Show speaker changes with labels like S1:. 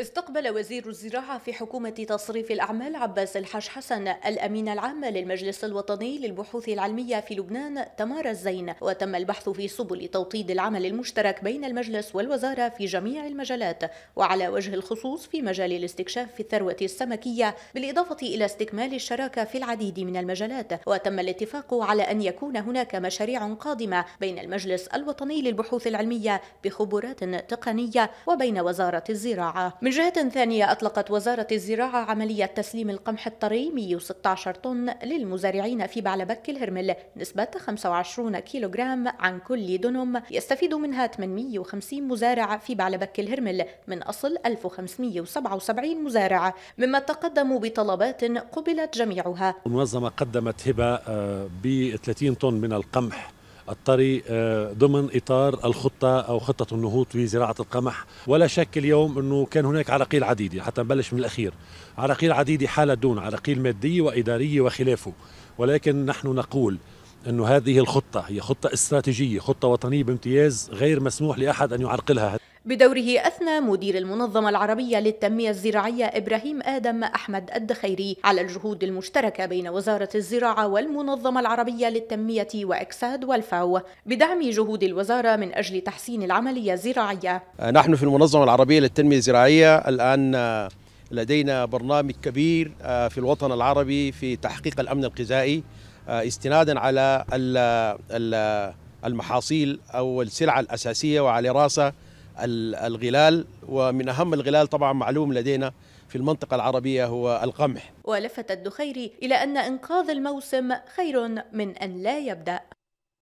S1: استقبل وزير الزراعة في حكومة تصريف الأعمال عباس الحاج حسن الأمين العام للمجلس الوطني للبحوث العلمية في لبنان تمار الزين وتم البحث في سبل توطيد العمل المشترك بين المجلس والوزارة في جميع المجالات وعلى وجه الخصوص في مجال الاستكشاف في الثروة السمكية بالإضافة إلى استكمال الشراكة في العديد من المجالات وتم الاتفاق على أن يكون هناك مشاريع قادمة بين المجلس الوطني للبحوث العلمية بخبرات تقنية وبين وزارة الزراعة من جهة ثانية أطلقت وزارة الزراعة عملية تسليم القمح الطري 116 طن للمزارعين في بعلبك الهرمل نسبة 25 كيلوغرام عن كل دنم يستفيد منها 850 مزارع في بعلبك الهرمل من أصل 1577 مزارع مما تقدموا بطلبات قبلت جميعها
S2: المنظمة قدمت هبة آه، ب 30 طن من القمح الطريق آه، ضمن اطار الخطه او خطه النهوض في زراعه القمح ولا شك اليوم انه كان هناك عراقيل عديده حتى نبلش من الاخير عراقيل عديده حالت دون عراقيل ماديه واداريه وخلافه ولكن نحن نقول أن هذه الخطة هي خطة استراتيجية خطة وطنية بامتياز غير مسموح لأحد أن يعرقلها
S1: بدوره أثنى مدير المنظمة العربية للتنمية الزراعية إبراهيم آدم أحمد الدخيري على الجهود المشتركة بين وزارة الزراعة والمنظمة العربية للتنمية وإكساد والفاو بدعم جهود الوزارة من أجل تحسين العملية الزراعية
S3: آه، نحن في المنظمة العربية للتنمية الزراعية الآن آه، لدينا برنامج كبير آه، في الوطن العربي في تحقيق الأمن الغذائي استنادا على المحاصيل أو السلع الأساسية وعلى رأسها الغلال ومن أهم الغلال طبعا معلوم لدينا في المنطقة العربية هو القمح
S1: ولفت الدخيري إلى أن إنقاذ الموسم خير من أن لا يبدأ